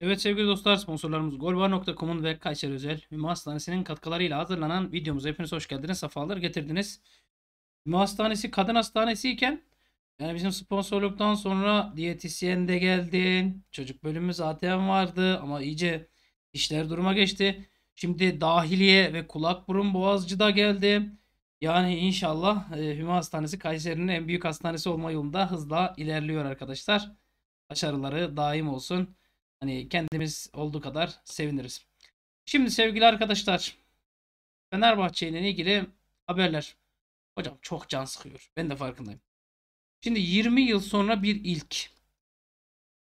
Evet sevgili dostlar sponsorlarımız golbar.com'un ve Kayseri Özel Hüma Hastanesi'nin katkılarıyla hazırlanan videomuza hepiniz hoş geldiniz. Sefalar getirdiniz. Hüma Hastanesi kadın hastanesi iken yani bizim sponsorluktan sonra diyetisyen de geldi. Çocuk bölümümüz zaten vardı ama iyice işler duruma geçti. Şimdi dahiliye ve kulak burun boğazcı da geldi. Yani inşallah e, Hüma Hastanesi Kayseri'nin en büyük hastanesi olma yolunda hızla ilerliyor arkadaşlar. Başarıları daim olsun. Hani kendimiz olduğu kadar seviniriz. Şimdi sevgili arkadaşlar Fenerbahçe ile ilgili haberler. Hocam çok can sıkıyor. Ben de farkındayım. Şimdi 20 yıl sonra bir ilk.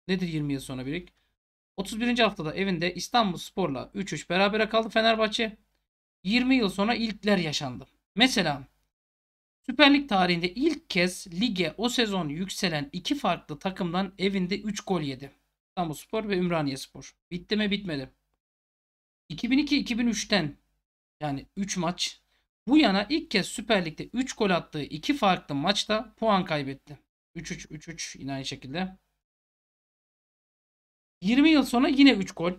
Nedir 20 yıl sonra bir ilk? 31. haftada evinde İstanbul Spor'la 3-3 berabere kaldı Fenerbahçe. 20 yıl sonra ilkler yaşandı. Mesela Süper Lig tarihinde ilk kez lige o sezon yükselen iki farklı takımdan evinde 3 gol yedi. İstanbul Spor ve Ümraniye Spor. Bitti mi bitmedi. 2002-2003'ten yani 3 maç bu yana ilk kez Süper Lig'de 3 gol attığı 2 farklı maçta puan kaybetti. 3-3-3-3 yine aynı şekilde. 20 yıl sonra yine 3 gol.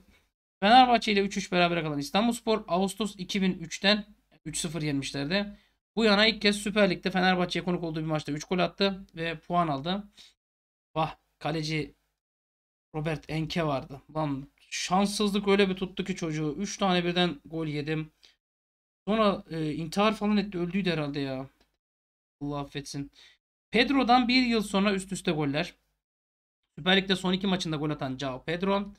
Fenerbahçe ile 3-3 beraber kalan İstanbul Spor Ağustos 2003'ten 3-0 yenmişlerdi. Bu yana ilk kez Süper Lig'de Fenerbahçe'ye konuk olduğu bir maçta 3 gol attı ve puan aldı. Vah kaleci Robert Enke vardı. Lan şanssızlık öyle bir tuttu ki çocuğu. 3 tane birden gol yedim. Sonra e, intihar falan etti. Öldüydü herhalde ya. Allah affetsin. Pedro'dan bir yıl sonra üst üste goller. Süper Lig'de son iki maçında gol atan Cao Pedro.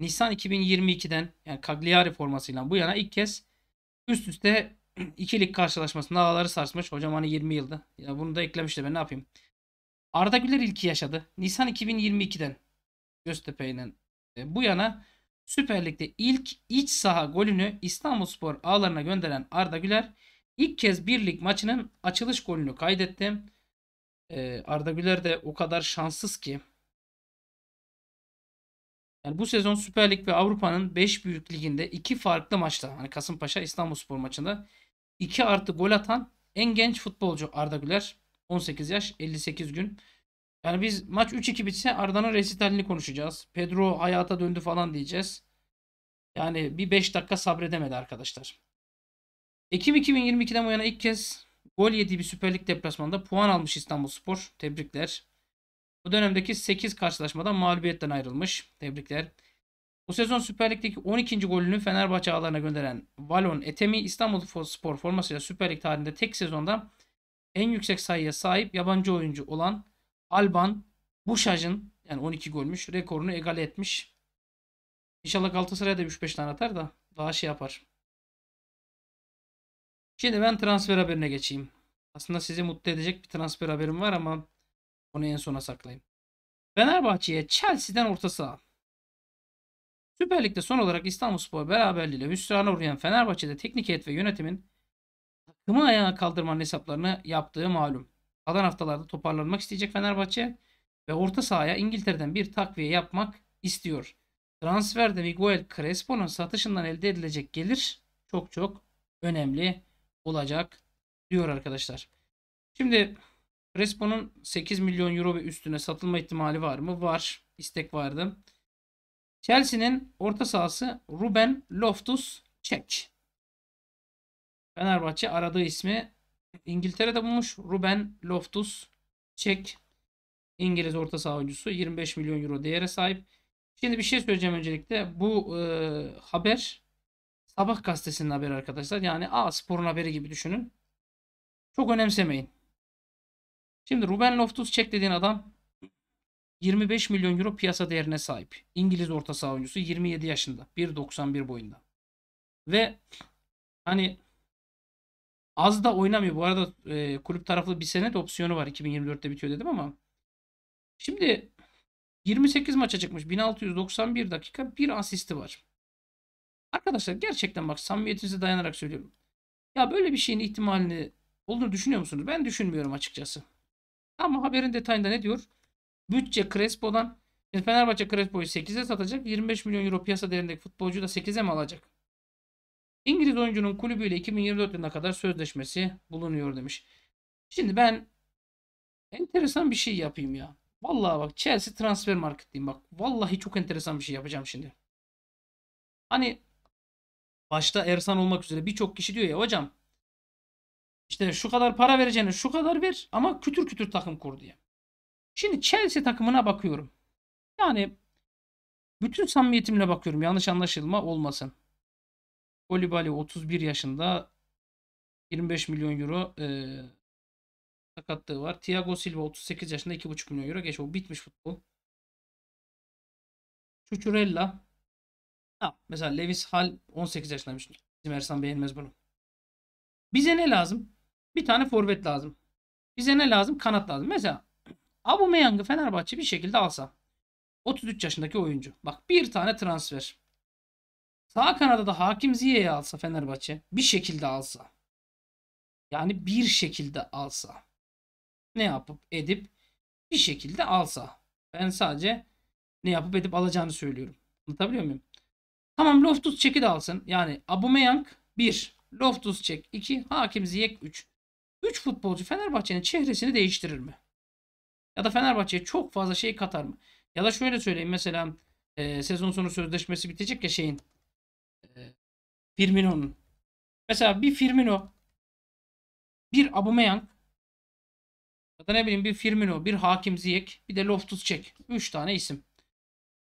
Nisan 2022'den yani Cagliari formasıyla bu yana ilk kez üst üste ikilik karşılaşmasında ağları sarsmış. Hocam hani 20 yılda. Ya bunu da eklemişti ben ne yapayım. Arda Güler ilki yaşadı. Nisan 2022'den Göztepe'nin e, bu yana Süper Lig'de ilk iç saha golünü İstanbulspor ağlarına gönderen Arda Güler ilk kez bir lig maçının açılış golünü kaydetti. E, Arda Güler de o kadar şanssız ki. Yani bu sezon Süper Lig ve Avrupa'nın 5 büyük liginde iki farklı maçta hani Kasımpaşa İstanbulspor maçında 2 artı gol atan en genç futbolcu Arda Güler 18 yaş 58 gün. Yani biz maç 3-2 bitse Arda'nın resitalini konuşacağız. Pedro hayata döndü falan diyeceğiz. Yani bir 5 dakika sabredemedi arkadaşlar. Ekim 2022'den bu yana ilk kez gol yediği bir Süper Lig deplasmanında puan almış İstanbulspor. Tebrikler. Bu dönemdeki 8 karşılaşmadan mağlubiyetten ayrılmış. Tebrikler. Bu sezon Süper Lig'deki 12. golünü Fenerbahçe ağlarına gönderen Valon Etemi İstanbulspor formasıyla Süper Lig tarihinde tek sezonda en yüksek sayıya sahip yabancı oyuncu olan Alban bu yani 12 golmüş rekorunu egale etmiş. İnşallah Galatasaray da 3-5 tane atar da daha şey yapar. Şimdi ben transfer haberine geçeyim. Aslında sizi mutlu edecek bir transfer haberim var ama onu en sona saklayayım. Fenerbahçe'ye Chelsea'den orta saha. Süper Lig'de son olarak İstanbulspor beraberliğiyle hüsrana uğrayan Fenerbahçe'de teknik heyet ve yönetimin takımı ayağa kaldırmanın hesaplarını yaptığı malum. Kalan haftalarda toparlanmak isteyecek Fenerbahçe ve orta sahaya İngiltere'den bir takviye yapmak istiyor. Transferde Miguel Crespo'nun satışından elde edilecek gelir çok çok önemli olacak diyor arkadaşlar. Şimdi Crespo'nun 8 milyon euro ve üstüne satılma ihtimali var mı? Var. İstek vardı. Chelsea'nin orta sahası Ruben Loftus-Cheek. Fenerbahçe aradığı ismi İngiltere'de bulmuş Ruben Loftus Çek İngiliz orta saha oyuncusu 25 milyon euro değere sahip. Şimdi bir şey söyleyeceğim öncelikle. Bu e, haber Sabah gazetesinin haberi arkadaşlar. Yani A Spor'un haberi gibi düşünün. Çok önemsemeyin. Şimdi Ruben loftus Çek dediğin adam 25 milyon euro piyasa değerine sahip. İngiliz orta saha oyuncusu 27 yaşında. 1.91 boyunda. Ve hani Az da oynamıyor. Bu arada e, kulüp taraflı bir senet opsiyonu var. 2024'te bitiyor dedim ama. Şimdi 28 maça çıkmış. 1691 dakika bir asisti var. Arkadaşlar gerçekten bak samimiyetinize dayanarak söylüyorum. Ya böyle bir şeyin ihtimalini olduğunu düşünüyor musunuz? Ben düşünmüyorum açıkçası. Ama haberin detayında ne diyor? Bütçe Crespo'dan Fenerbahçe Crespo'yu 8'e satacak. 25 milyon euro piyasa değerindeki futbolcu da 8'e mi alacak? İngiliz oyuncunun kulübüyle 2024 yılına kadar sözleşmesi bulunuyor demiş. Şimdi ben enteresan bir şey yapayım ya. Vallahi bak Chelsea transfer marketteyim bak. Vallahi çok enteresan bir şey yapacağım şimdi. Hani başta Ersan olmak üzere birçok kişi diyor ya hocam işte şu kadar para vereceğine şu kadar ver ama kütür kütür takım kur diye. Şimdi Chelsea takımına bakıyorum. Yani bütün samimiyetimle bakıyorum yanlış anlaşılma olmasın. Kolibali 31 yaşında 25 milyon euro e, sakatlığı var. Thiago Silva 38 yaşında 2,5 milyon euro. Geç o bitmiş futbol. Cucurella ha, mesela Lewis Hall 18 yaşındaymış. Bizim Ersan beğenmez bunu. Bize ne lazım? Bir tane forvet lazım. Bize ne lazım? Kanat lazım. Mesela Abu Aubameyang'ı Fenerbahçe bir şekilde alsa. 33 yaşındaki oyuncu. Bak bir tane transfer. Sağ kanada da Hakim Ziyeyi alsa Fenerbahçe bir şekilde alsa. Yani bir şekilde alsa. Ne yapıp edip bir şekilde alsa. Ben sadece ne yapıp edip alacağını söylüyorum. Anlatabiliyor muyum? Tamam Loftus çeki de alsın. Yani Abumeyang 1. Loftus çek 2. Hakim Ziyek 3. 3 futbolcu Fenerbahçe'nin çehresini değiştirir mi? Ya da Fenerbahçe'ye çok fazla şey katar mı? Ya da şöyle söyleyeyim mesela e, sezon sonu sözleşmesi bitecek ya şeyin Firmino'nun. Mesela bir Firmino, bir Aubameyang ya da ne bileyim bir Firmino, bir Hakim Ziyech, bir de Loftus çek. Üç tane isim.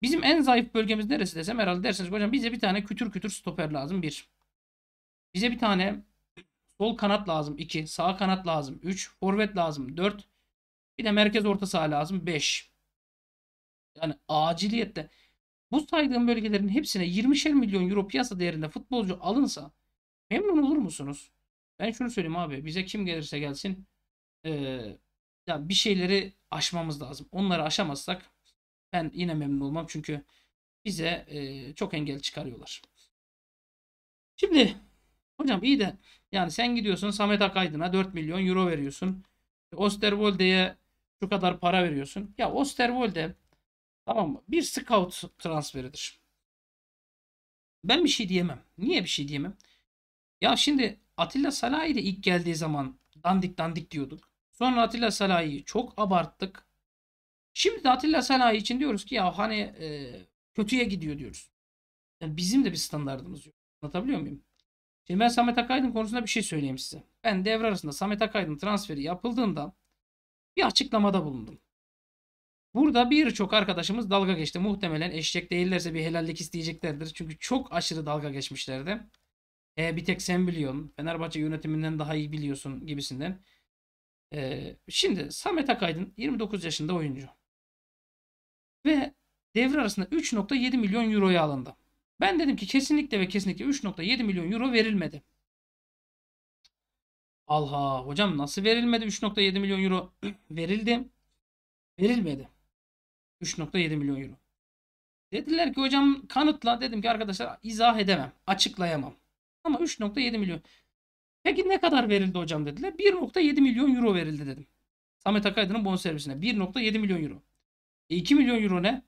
Bizim en zayıf bölgemiz neresi desem herhalde dersiniz hocam bize bir tane kütür kütür stoper lazım bir, Bize bir tane sol kanat lazım iki, sağ kanat lazım üç, forvet lazım dört, Bir de merkez orta saha lazım 5. Yani aciliyette bu saydığım bölgelerin hepsine 20'şer milyon euro piyasa değerinde futbolcu alınsa memnun olur musunuz? Ben şunu söyleyeyim abi bize kim gelirse gelsin e, ya bir şeyleri aşmamız lazım. Onları aşamazsak ben yine memnun olmam çünkü bize e, çok engel çıkarıyorlar. Şimdi hocam iyi de yani sen gidiyorsun Samet Akaydın'a 4 milyon euro veriyorsun. Osterwolde'ye şu kadar para veriyorsun. Ya Osterwolde Tamam mı? Bir scout transferidir. Ben bir şey diyemem. Niye bir şey diyemem? Ya şimdi Atilla Salahi de ilk geldiği zaman dandik dandik diyorduk. Sonra Atilla Salahi'yi çok abarttık. Şimdi de Atilla Salahi için diyoruz ki ya hani e, kötüye gidiyor diyoruz. Yani bizim de bir standartımız yok. Anlatabiliyor muyum? Şimdi ben Samet Akaydın konusunda bir şey söyleyeyim size. Ben devre arasında Samet Akaydın transferi yapıldığında bir açıklamada bulundum. Burada birçok arkadaşımız dalga geçti. Muhtemelen eşek değillerse bir helallik isteyeceklerdir. Çünkü çok aşırı dalga geçmişlerdi. E, bir tek sen biliyorsun. Fenerbahçe yönetiminden daha iyi biliyorsun gibisinden. E, şimdi Samet Akaydın 29 yaşında oyuncu. Ve devre arasında 3.7 milyon euroya alındı. Ben dedim ki kesinlikle ve kesinlikle 3.7 milyon euro verilmedi. Allah hocam nasıl verilmedi 3.7 milyon euro verildi. Verilmedi. 3.7 milyon euro. Dediler ki hocam kanıtla dedim ki arkadaşlar izah edemem, açıklayamam. Ama 3.7 milyon. Peki ne kadar verildi hocam dediler. 1.7 milyon euro verildi dedim. Samet Akaydın'ın bonservisine 1.7 milyon euro. E 2 milyon euro ne?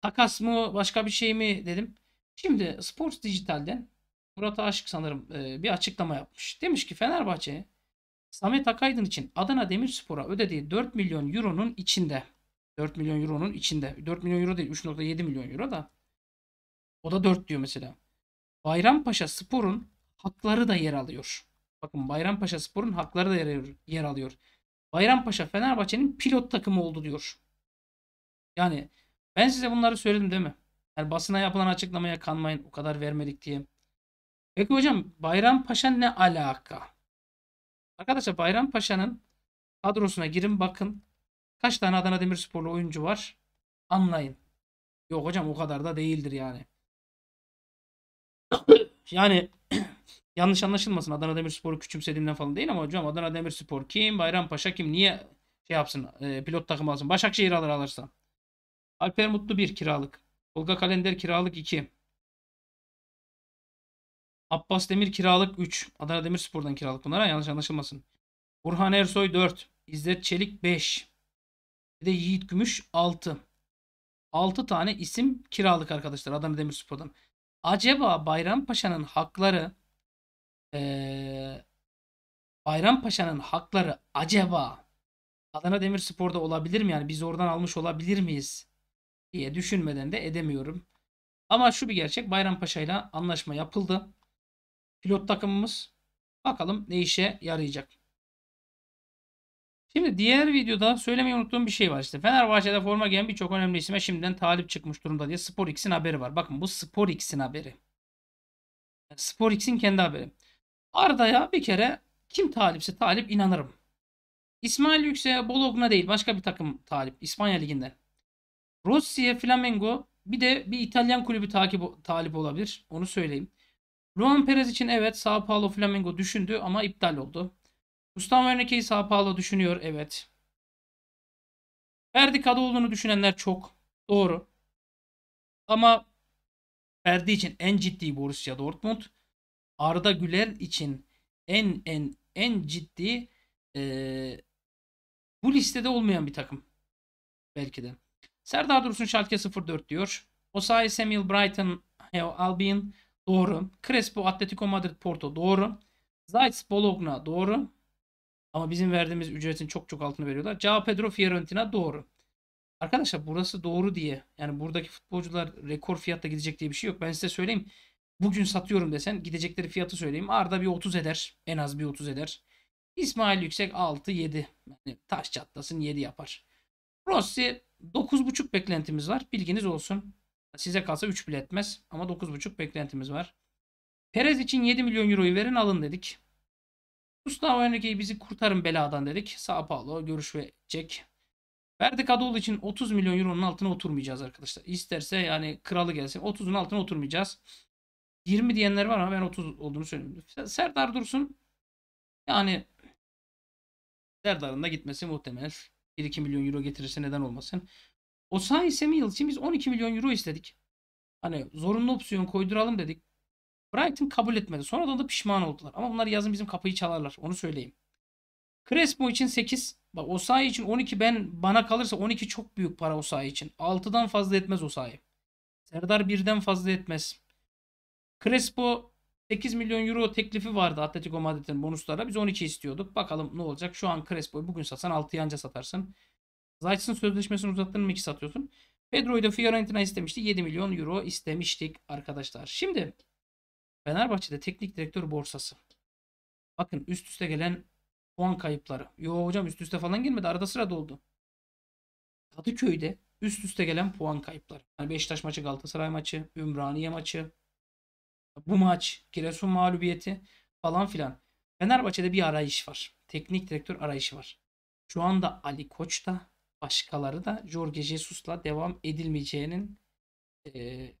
Takas mı başka bir şey mi dedim. Şimdi Sports Dijital'den Murat Aşık sanırım e, bir açıklama yapmış. Demiş ki Fenerbahçe Samet Akaydın için Adana Demirspor'a ödediği 4 milyon euronun içinde 4 milyon euronun içinde 4 milyon euro değil 3.7 milyon euro da o da 4 diyor mesela. Bayrampaşa Spor'un hakları da yer alıyor. Bakın Bayrampaşa Spor'un hakları da yer, alıyor. Bayrampaşa Fenerbahçe'nin pilot takımı oldu diyor. Yani ben size bunları söyledim değil mi? Yani basına yapılan açıklamaya kanmayın o kadar vermedik diye. Peki hocam Bayrampaşa ne alaka? Arkadaşlar Bayrampaşa'nın kadrosuna girin bakın. Kaç tane Adana Demirsporlu oyuncu var? Anlayın. Yok hocam o kadar da değildir yani. yani yanlış anlaşılmasın Adana Demirspor'u küçümsediğimden falan değil ama hocam Adana Demirspor kim? Bayrampaşa kim? Niye şey yapsın? E, pilot takım alsın. Başakşehir alır alırsa. Alper Mutlu 1 kiralık. Olga Kalender kiralık 2. Abbas Demir kiralık 3. Adana Demirspor'dan kiralık bunlara yanlış anlaşılmasın. Burhan Ersoy 4. İzzet Çelik 5. Bir de Yiğit Gümüş 6. 6 tane isim kiralık arkadaşlar Adana Demirspor'dan. Acaba Bayrampaşa'nın hakları ee, Bayrampaşa'nın hakları acaba Adana Demirspor'da olabilir mi? Yani biz oradan almış olabilir miyiz? diye düşünmeden de edemiyorum. Ama şu bir gerçek Bayrampaşa ile anlaşma yapıldı pilot takımımız. Bakalım ne işe yarayacak. Şimdi diğer videoda söylemeyi unuttuğum bir şey var işte. Fenerbahçe'de forma giyen birçok önemli isme şimdiden talip çıkmış durumda diye Spor haberi var. Bakın bu Spor haberi. Spor kendi haberi. Arda'ya bir kere kim talipse talip inanırım. İsmail Yüksel'e Bologna değil başka bir takım talip İspanya liginde. Rossi'ye Flamengo bir de bir İtalyan kulübü takip, talip olabilir. Onu söyleyeyim. Luan Perez için evet Sao Paulo Flamengo düşündü ama iptal oldu. Gustavo Henrique'yi Sao Paulo düşünüyor evet. Ferdi Kadıoğlu'nu düşünenler çok. Doğru. Ama Ferdi için en ciddi Borussia Dortmund. Arda Güler için en en en ciddi e, bu listede olmayan bir takım. Belki de. Serdar Dursun Schalke 04 diyor. Osayi Samuel Brighton Albion Doğru. Crespo Atletico Madrid Porto doğru. Zaitz Bologna doğru. Ama bizim verdiğimiz ücretin çok çok altını veriyorlar. Cao Pedro Fiorentina doğru. Arkadaşlar burası doğru diye. Yani buradaki futbolcular rekor fiyatla gidecek diye bir şey yok. Ben size söyleyeyim. Bugün satıyorum desen gidecekleri fiyatı söyleyeyim. Arda bir 30 eder. En az bir 30 eder. İsmail Yüksek 6-7. Yani taş çatlasın 7 yapar. Rossi 9.5 beklentimiz var. Bilginiz olsun. Size kalsa 3 bile etmez ama 9.5 beklentimiz var. Perez için 7 milyon euroyu verin alın dedik. Gustavo Henrique'yi bizi kurtarın beladan dedik. Sao Paulo görüşecek. Verdik Adol için 30 milyon euronun altına oturmayacağız arkadaşlar. İsterse yani kralı gelsin 30'un altına oturmayacağız. 20 diyenler var ama ben 30 olduğunu söyleyeyim. Serdar Dursun yani Serdar'ın da gitmesi muhtemel. 1-2 milyon euro getirirse neden olmasın. Osayi Samuel için biz 12 milyon euro istedik. Hani zorunlu opsiyon koyduralım dedik. Brighton kabul etmedi. Sonradan da pişman oldular. Ama bunlar yazın bizim kapıyı çalarlar. Onu söyleyeyim. Crespo için 8. Bak Osayi için 12 ben bana kalırsa 12 çok büyük para Osayi için. 6'dan fazla etmez Osayi. Serdar 1'den fazla etmez. Crespo 8 milyon euro teklifi vardı Atletico Madrid'in bonuslara. Biz 12 istiyorduk. Bakalım ne olacak. Şu an Crespo'yu bugün satsan 6'ya anca satarsın. Zayt'sın sözleşmesini uzattın mı ki satıyorsun? Pedro'yu da Fiorentina istemişti. 7 milyon euro istemiştik arkadaşlar. Şimdi Fenerbahçe'de teknik direktör borsası. Bakın üst üste gelen puan kayıpları. Yo hocam üst üste falan girmedi. Arada sırada oldu. Kadıköy'de üst üste gelen puan kayıpları. Yani Beşiktaş maçı, Galatasaray maçı, Ümraniye maçı, bu maç, Giresun mağlubiyeti falan filan. Fenerbahçe'de bir arayış var. Teknik direktör arayışı var. Şu anda Ali Koç da başkaları da Jorge Jesus'la devam edilmeyeceğinin e,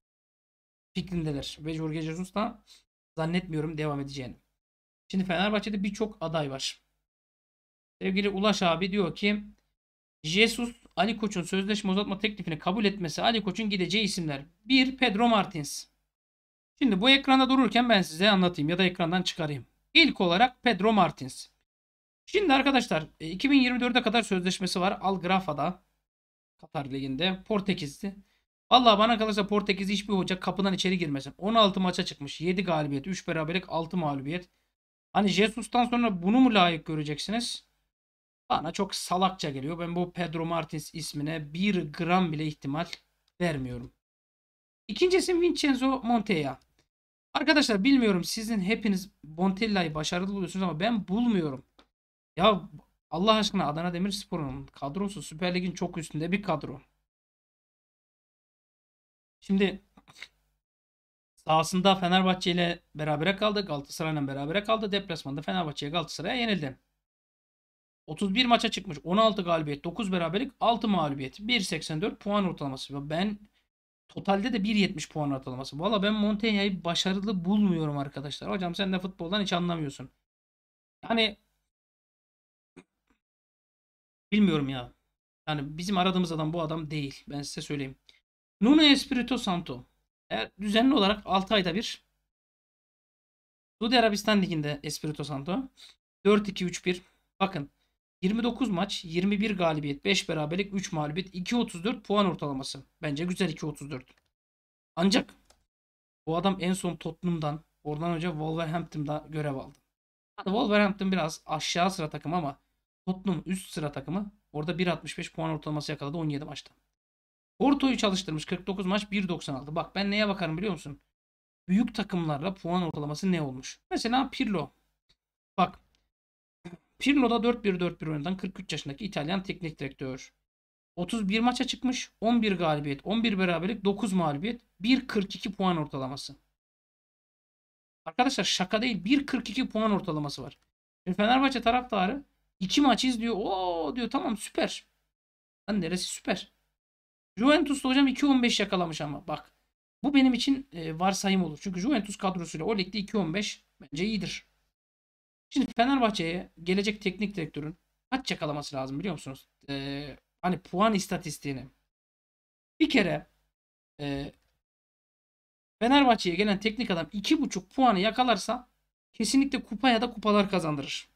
fikrindeler. Ve Jorge Jesus da zannetmiyorum devam edeceğini. Şimdi Fenerbahçe'de birçok aday var. Sevgili Ulaş abi diyor ki Jesus Ali Koç'un sözleşme uzatma teklifini kabul etmesi Ali Koç'un gideceği isimler. 1. Pedro Martins. Şimdi bu ekranda dururken ben size anlatayım ya da ekrandan çıkarayım. İlk olarak Pedro Martins. Şimdi arkadaşlar 2024'e kadar sözleşmesi var. Al Grafa'da Katar Ligi'nde Portekiz'di. Allah bana kalırsa Portekiz hiçbir hoca kapıdan içeri girmesin. 16 maça çıkmış. 7 galibiyet, 3 beraberlik, 6 mağlubiyet. Hani Jesus'tan sonra bunu mu layık göreceksiniz? Bana çok salakça geliyor. Ben bu Pedro Martins ismine bir gram bile ihtimal vermiyorum. İkincisi Vincenzo Montella. Arkadaşlar bilmiyorum sizin hepiniz Montella'yı başarılı buluyorsunuz ama ben bulmuyorum. Ya Allah aşkına Adana Demirspor'un kadrosu Süper Lig'in çok üstünde bir kadro. Şimdi sahasında Fenerbahçe ile berabere kaldı. Galatasaray'la berabere kaldı. Deplasmanda Fenerbahçe'ye Galatasaray'a yenildi. 31 maça çıkmış. 16 galibiyet, 9 beraberlik, 6 mağlubiyet. 1.84 puan ortalaması. Ben totalde de 1.70 puan ortalaması. Valla ben Montaigne'yi başarılı bulmuyorum arkadaşlar. Hocam sen de futboldan hiç anlamıyorsun. Yani Bilmiyorum ya. Yani bizim aradığımız adam bu adam değil. Ben size söyleyeyim. Nuno Espirito Santo. Eğer düzenli olarak 6 ayda bir Suudi Arabistan Ligi'nde Espirito Santo 4-2-3-1. Bakın 29 maç, 21 galibiyet, 5 beraberlik, 3 mağlubiyet, 2.34 puan ortalaması. Bence güzel 2.34. Ancak bu adam en son Tottenham'dan, oradan önce Wolverhampton'da görev aldı. Wolverhampton biraz aşağı sıra takım ama Tottenham üst sıra takımı orada 1.65 puan ortalaması yakaladı 17 maçta. Porto'yu çalıştırmış 49 maç 1.96. Bak ben neye bakarım biliyor musun? Büyük takımlarla puan ortalaması ne olmuş? Mesela Pirlo. Bak Pirlo'da 4-1-4-1 oynadan 43 yaşındaki İtalyan teknik direktör. 31 maça çıkmış. 11 galibiyet, 11 beraberlik, 9 mağlubiyet, 1.42 puan ortalaması. Arkadaşlar şaka değil. 1.42 puan ortalaması var. E, Fenerbahçe taraftarı İki maçı izliyor. o diyor tamam süper. Lan neresi süper. Juventus'ta hocam 2-15 yakalamış ama bak. Bu benim için e, varsayım olur. Çünkü Juventus kadrosuyla o ligde 15 bence iyidir. Şimdi Fenerbahçe'ye gelecek teknik direktörün kaç yakalaması lazım biliyor musunuz? E, hani puan istatistiğini. Bir kere e, Fenerbahçe'ye gelen teknik adam 2.5 puanı yakalarsa kesinlikle kupa ya da kupalar kazandırır.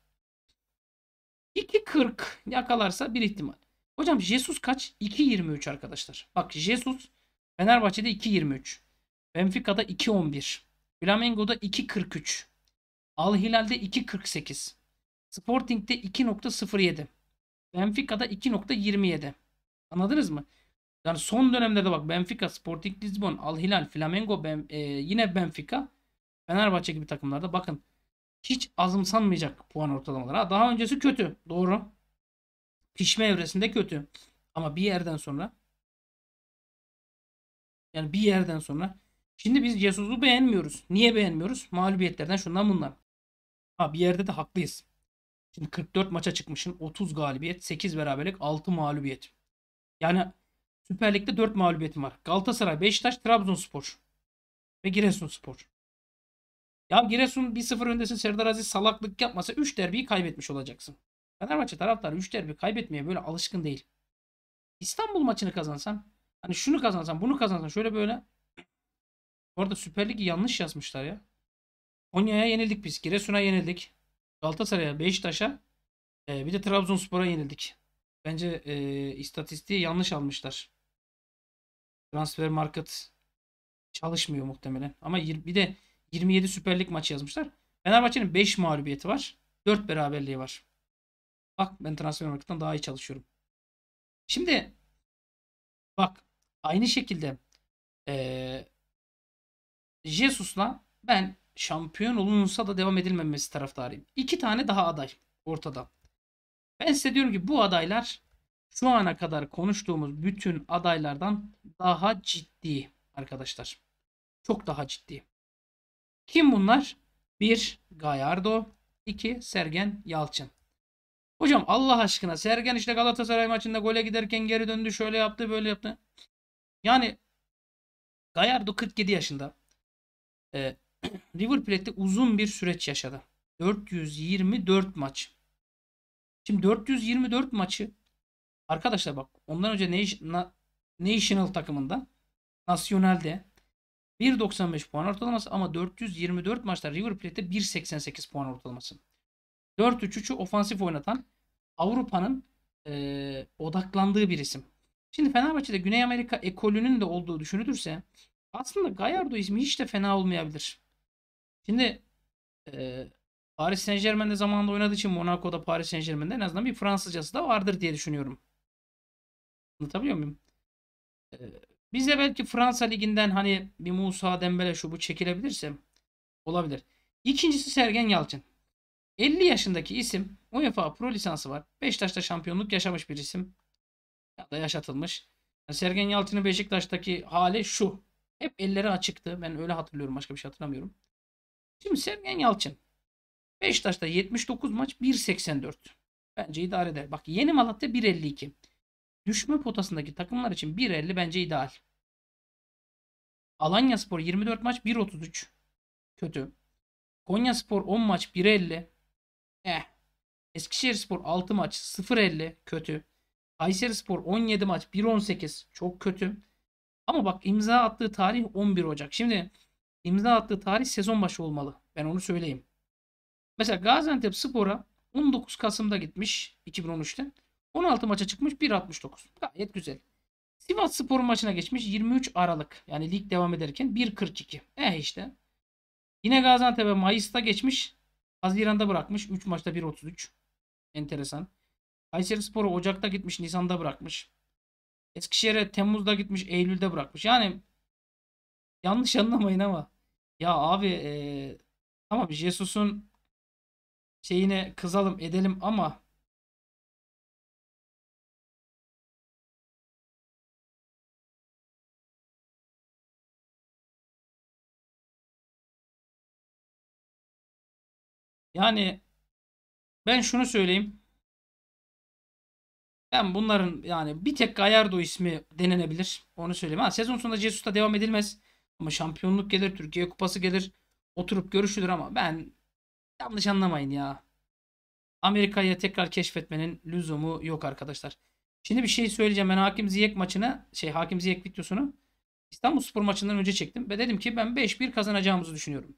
2.40 yakalarsa bir ihtimal. Hocam Jesus kaç? 2.23 arkadaşlar. Bak Jesus Fenerbahçe'de 2.23. Benfica'da 2.11. Flamengo'da 2.43. Al Hilal'de 2.48. Sporting'de 2.07. Benfica'da 2.27. Anladınız mı? Yani son dönemlerde bak Benfica, Sporting Lisbon, Al Hilal, Flamengo, ben, e, yine Benfica, Fenerbahçe gibi takımlarda bakın hiç azımsanmayacak puan ortalamaları. Daha öncesi kötü. Doğru. Pişme evresinde kötü. Ama bir yerden sonra yani bir yerden sonra şimdi biz Jesus'u beğenmiyoruz. Niye beğenmiyoruz? Mağlubiyetlerden şundan bundan. Ha bir yerde de haklıyız. Şimdi 44 maça çıkmışın, 30 galibiyet, 8 beraberlik, 6 mağlubiyet. Yani Süper Lig'de 4 mağlubiyetim var. Galatasaray, Beşiktaş, Trabzonspor ve Giresunspor. Ya Giresun 1-0 öndesin Serdar Aziz salaklık yapmasa 3 derbiyi kaybetmiş olacaksın. Fenerbahçe taraftarı 3 derbi kaybetmeye böyle alışkın değil. İstanbul maçını kazansan hani şunu kazansan bunu kazansan şöyle böyle Orada arada Süper Lig'i yanlış yazmışlar ya. Konya'ya yenildik biz. Giresun'a yenildik. Galatasaray'a, Beşiktaş'a e, bir de Trabzonspor'a yenildik. Bence e, istatistiği yanlış almışlar. Transfer market çalışmıyor muhtemelen. Ama bir de 27 Süper Lig maçı yazmışlar. Fenerbahçe'nin 5 mağlubiyeti var. 4 beraberliği var. Bak ben transfer marketten daha iyi çalışıyorum. Şimdi bak aynı şekilde ee, Jesus'la ben şampiyon olunsa da devam edilmemesi taraftarıyım. İki tane daha aday ortada. Ben size diyorum ki bu adaylar şu ana kadar konuştuğumuz bütün adaylardan daha ciddi arkadaşlar. Çok daha ciddi. Kim bunlar? 1. Gallardo 2. Sergen Yalçın Hocam Allah aşkına Sergen işte Galatasaray maçında gole giderken geri döndü şöyle yaptı böyle yaptı. Yani Gallardo 47 yaşında. Ee, River Plate'de uzun bir süreç yaşadı. 424 maç. Şimdi 424 maçı arkadaşlar bak ondan önce National takımında Nacional'de 1.95 puan ortalaması ama 424 maçta River Plate'de 1.88 puan ortalaması. 4-3-3'ü ofansif oynatan Avrupa'nın e, odaklandığı bir isim. Şimdi Fenerbahçe'de Güney Amerika ekolünün de olduğu düşünülürse aslında Gallardo ismi hiç de fena olmayabilir. Şimdi e, Paris Saint Germain'de zamanında oynadığı için Monaco'da Paris Saint Germain'de en azından bir Fransızcası da vardır diye düşünüyorum. Anlatabiliyor muyum? E, bize belki Fransa Ligi'nden hani bir Musa Dembele şu bu çekilebilirse olabilir. İkincisi Sergen Yalçın. 50 yaşındaki isim UEFA Pro lisansı var. Beşiktaş'ta şampiyonluk yaşamış bir isim. Ya da yaşatılmış. Yani Sergen Yalçın'ın Beşiktaş'taki hali şu. Hep elleri açıktı. Ben öyle hatırlıyorum. Başka bir şey hatırlamıyorum. Şimdi Sergen Yalçın. Beşiktaş'ta 79 maç 1.84. Bence idare eder. Bak Yeni Malatya 1.52. Düşme potasındaki takımlar için 1.50 bence ideal. Alanya Spor 24 maç 1.33. Kötü. Konya Spor 10 maç 1.50. Eh. Eskişehir Spor 6 maç 0.50. Kötü. Kayseri Spor 17 maç 1.18. Çok kötü. Ama bak imza attığı tarih 11 Ocak. Şimdi imza attığı tarih sezon başı olmalı. Ben onu söyleyeyim. Mesela Gaziantep Spor'a 19 Kasım'da gitmiş 2013'te. 16 maça çıkmış 1.69. Gayet güzel. Sivas Spor maçına geçmiş 23 Aralık. Yani lig devam ederken 1.42. Eh işte. Yine Gaziantep'e Mayıs'ta geçmiş. Haziran'da bırakmış. 3 maçta 1.33. Enteresan. Kayseri Spor'u Ocak'ta gitmiş. Nisan'da bırakmış. Eskişehir'e Temmuz'da gitmiş. Eylül'de bırakmış. Yani yanlış anlamayın ama ya abi ee, tamam Jesus'un şeyine kızalım edelim ama Yani ben şunu söyleyeyim. Ben bunların yani bir tek Gallardo ismi denenebilir. Onu söyleyeyim. Ha, sezon sonunda Jesus'ta devam edilmez. Ama şampiyonluk gelir. Türkiye kupası gelir. Oturup görüşülür ama ben yanlış anlamayın ya. Amerika'ya tekrar keşfetmenin lüzumu yok arkadaşlar. Şimdi bir şey söyleyeceğim. Ben Hakim Ziyek maçını şey Hakim Ziyek videosunu İstanbul Spor maçından önce çektim. Ve dedim ki ben 5-1 kazanacağımızı düşünüyorum.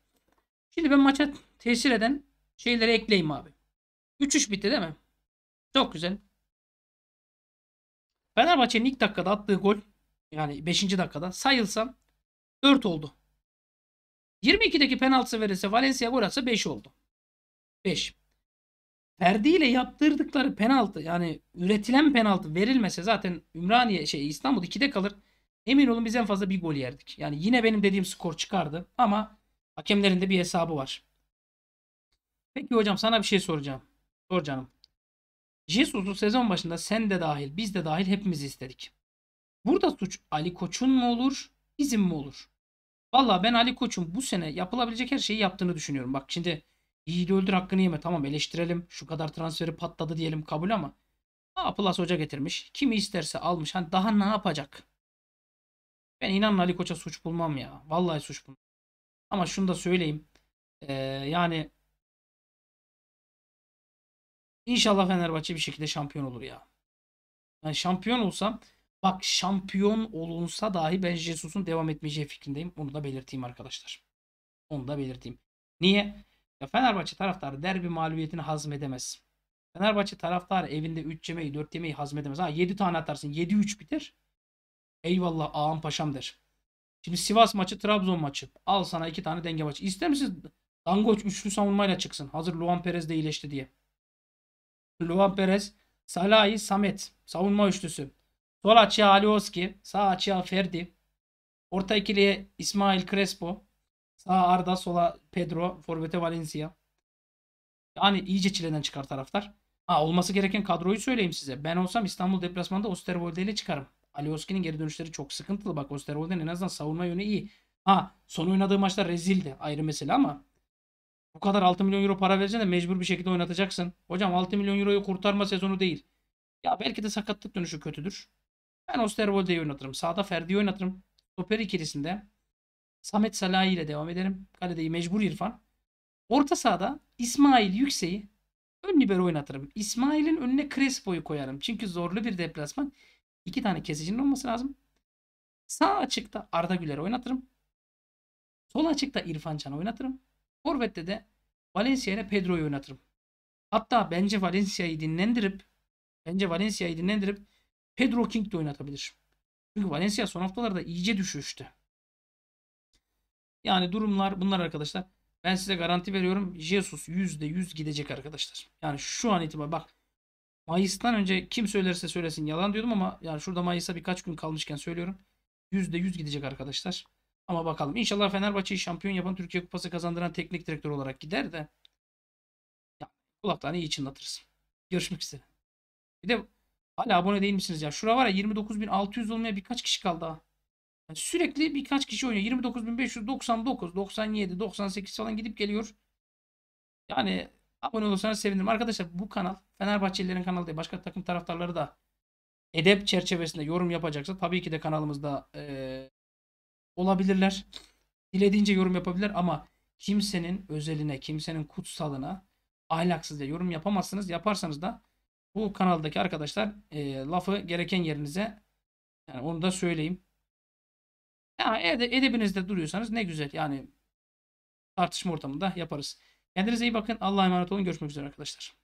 Şimdi ben maça tesir eden Şeyleri ekleyeyim abi. 3-3 bitti değil mi? Çok güzel. Fenerbahçe'nin ilk dakikada attığı gol yani 5. dakikada sayılsam 4 oldu. 22'deki penaltı verirse Valencia gol atsa 5 oldu. 5. Ferdi ile yaptırdıkları penaltı yani üretilen penaltı verilmese zaten Ümraniye şey İstanbul 2'de kalır. Emin olun biz en fazla bir gol yerdik. Yani yine benim dediğim skor çıkardı ama hakemlerin de bir hesabı var. Peki hocam sana bir şey soracağım. Sor canım. Jesus'u sezon başında sen de dahil biz de dahil hepimiz istedik. Burada suç Ali Koç'un mu olur bizim mi olur? Valla ben Ali Koç'un bu sene yapılabilecek her şeyi yaptığını düşünüyorum. Bak şimdi yiğidi öldür hakkını yeme tamam eleştirelim. Şu kadar transferi patladı diyelim kabul ama. A hoca getirmiş. Kimi isterse almış. Hani daha ne yapacak? Ben inanın Ali Koç'a suç bulmam ya. Vallahi suç bulmam. Ama şunu da söyleyeyim. Ee, yani İnşallah Fenerbahçe bir şekilde şampiyon olur ya. Yani şampiyon olsam bak şampiyon olunsa dahi ben Jesus'un devam etmeyeceği fikrindeyim. Onu da belirteyim arkadaşlar. Onu da belirteyim. Niye? Ya Fenerbahçe taraftarı derbi mağlubiyetini hazmedemez. Fenerbahçe taraftarı evinde 3 yemeği 4 yemeği hazmedemez. Ha 7 tane atarsın 7-3 biter. Eyvallah ağam paşam der. Şimdi Sivas maçı Trabzon maçı. Al sana 2 tane denge maçı. İster misiniz Dangoç üçlü savunmayla çıksın. Hazır Luan Perez de iyileşti diye. Luan Perez, Salahi, Samet. Savunma üçlüsü. Sol açıya Alioski, sağ açıya Ferdi. Orta ikiliye İsmail Crespo. Sağ Arda, sola Pedro, Forvete Valencia. Yani iyice çileden çıkar taraftar. Ha, olması gereken kadroyu söyleyeyim size. Ben olsam İstanbul deplasmanda Osterwolde ile çıkarım. Alioski'nin geri dönüşleri çok sıkıntılı. Bak Osterwolde'nin en azından savunma yönü iyi. Ha son oynadığı maçta rezildi ayrı mesele ama bu kadar 6 milyon euro para vereceksin de mecbur bir şekilde oynatacaksın. Hocam 6 milyon euroyu kurtarma sezonu değil. Ya belki de sakatlık dönüşü kötüdür. Ben Osterwolde'yi oynatırım. Sağda Ferdi'yi oynatırım. Stoper ikilisinde Samet Salah ile devam ederim. Kaledeyi mecbur İrfan. Orta sahada İsmail Yüksek'i ön libero oynatırım. İsmail'in önüne Crespo'yu koyarım. Çünkü zorlu bir deplasman. İki tane kesicinin olması lazım. Sağ açıkta Arda Güler'i oynatırım. Sol açıkta İrfan Can'ı oynatırım. Forvet'te de Valencia ile Pedro'yu oynatırım. Hatta bence Valencia'yı dinlendirip bence Valencia'yı dinlendirip Pedro King de oynatabilir. Çünkü Valencia son haftalarda iyice düşüştü. Yani durumlar bunlar arkadaşlar. Ben size garanti veriyorum. Jesus %100 gidecek arkadaşlar. Yani şu an itibariyle bak Mayıs'tan önce kim söylerse söylesin yalan diyordum ama yani şurada Mayıs'a birkaç gün kalmışken söylüyorum. %100 gidecek arkadaşlar. Ama bakalım. İnşallah Fenerbahçe'yi şampiyon yapan Türkiye Kupası kazandıran teknik direktör olarak gider de ya, kulaklarını iyi çınlatırız. Görüşmek üzere. Bir de hala abone değil misiniz ya? Şura var ya 29.600 olmaya birkaç kişi kaldı ha. Yani sürekli birkaç kişi oynuyor. 29.599, 97, 98 falan gidip geliyor. Yani abone olursanız sevinirim. Arkadaşlar bu kanal Fenerbahçelilerin kanalı değil. Başka takım taraftarları da edep çerçevesinde yorum yapacaksa tabii ki de kanalımızda e, olabilirler. Dilediğince yorum yapabilir ama kimsenin özeline, kimsenin kutsalına ahlaksızca yorum yapamazsınız. Yaparsanız da bu kanaldaki arkadaşlar e, lafı gereken yerinize yani onu da söyleyeyim. Ya edebinizde duruyorsanız ne güzel yani tartışma ortamında yaparız. Kendinize iyi bakın. Allah'a emanet olun. Görüşmek üzere arkadaşlar.